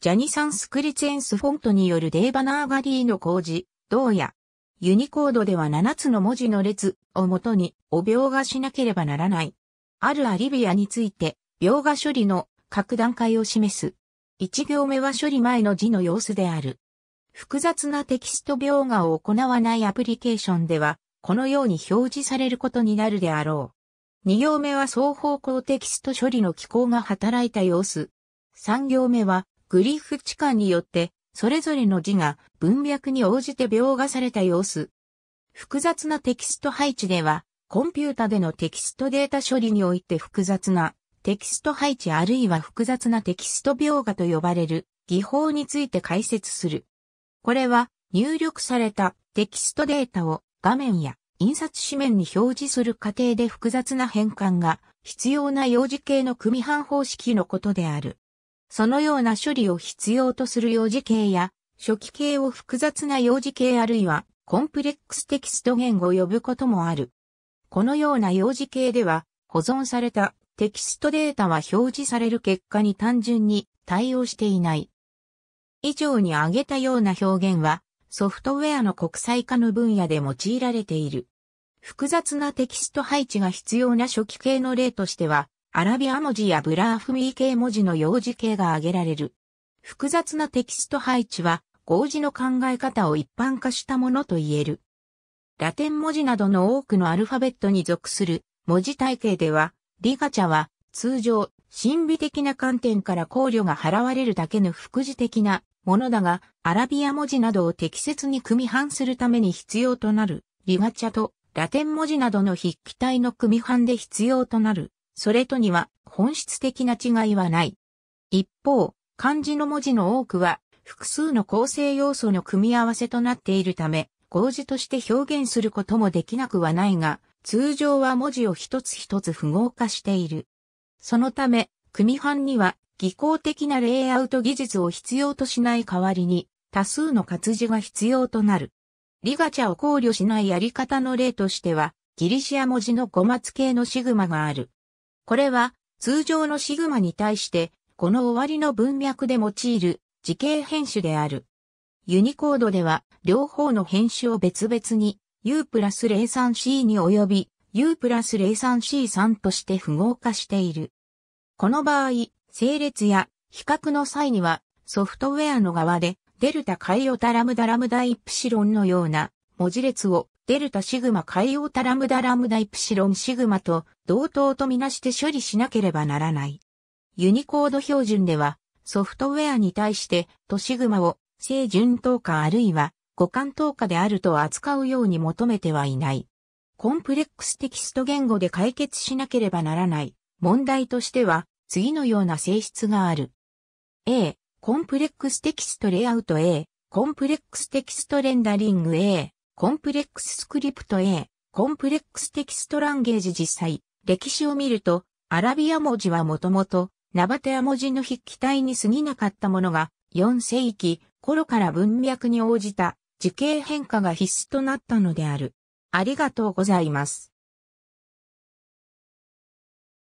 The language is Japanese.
ジャニサンスクリツェンスフォントによるデーバナーガリーの工事、うや、ユニコードでは7つの文字の列をもとに、お描画しなければならない。あるアリビアについて、描画処理の各段階を示す。1行目は処理前の字の様子である。複雑なテキスト描画を行わないアプリケーションでは、このように表示されることになるであろう。2行目は双方向テキスト処理の機構が働いた様子。3行目はグリフ地下によって、それぞれの字が文脈に応じて描画された様子。複雑なテキスト配置では、コンピュータでのテキストデータ処理において複雑なテキスト配置あるいは複雑なテキスト描画と呼ばれる技法について解説する。これは入力されたテキストデータを画面や印刷紙面に表示する過程で複雑な変換が必要な幼児系の組版方式のことである。そのような処理を必要とする幼児系や、初期系を複雑な幼児系あるいは、コンプレックステキスト言語を呼ぶこともある。このような幼児系では、保存されたテキストデータは表示される結果に単純に対応していない。以上に挙げたような表現は、ソフトウェアの国際化の分野で用いられている。複雑なテキスト配置が必要な初期系の例としては、アラビア文字やブラーフミー系文字の幼児系が挙げられる。複雑なテキスト配置は、合字の考え方を一般化したものと言える。ラテン文字などの多くのアルファベットに属する文字体系では、リガチャは通常、神秘的な観点から考慮が払われるだけの副次的なものだが、アラビア文字などを適切に組み反するために必要となる、リガチャとラテン文字などの筆記体の組み版で必要となるそれとには本質的な違いはない。一方、漢字の文字の多くは複数の構成要素の組み合わせとなっているため、合字として表現することもできなくはないが、通常は文字を一つ一つ符号化している。そのため、組版には技巧的なレイアウト技術を必要としない代わりに、多数の活字が必要となる。リガチャを考慮しないやり方の例としては、ギリシア文字のマ末系のシグマがある。これは通常のシグマに対してこの終わりの文脈で用いる時系変種である。ユニコードでは両方の変種を別々に U プラス 03C に及び U プラス 03C3 として符号化している。この場合、整列や比較の際にはソフトウェアの側でデルタカイオタラムダラムダイプシロンのような文字列をデルタシグマ海洋タラムダラムダイプシロンシグマと同等とみなして処理しなければならない。ユニコード標準では、ソフトウェアに対してとシグマを正順等価あるいは互換等価であると扱うように求めてはいない。コンプレックステキスト言語で解決しなければならない問題としては次のような性質がある。A、コンプレックステキストレイアウト A、コンプレックステキストレンダリング A、コンプレックススクリプト A、コンプレックステキストランゲージ実際、歴史を見ると、アラビア文字はもともと、ナバテア文字の筆記体に過ぎなかったものが、4世紀頃から文脈に応じた時系変化が必須となったのである。ありがとうございます。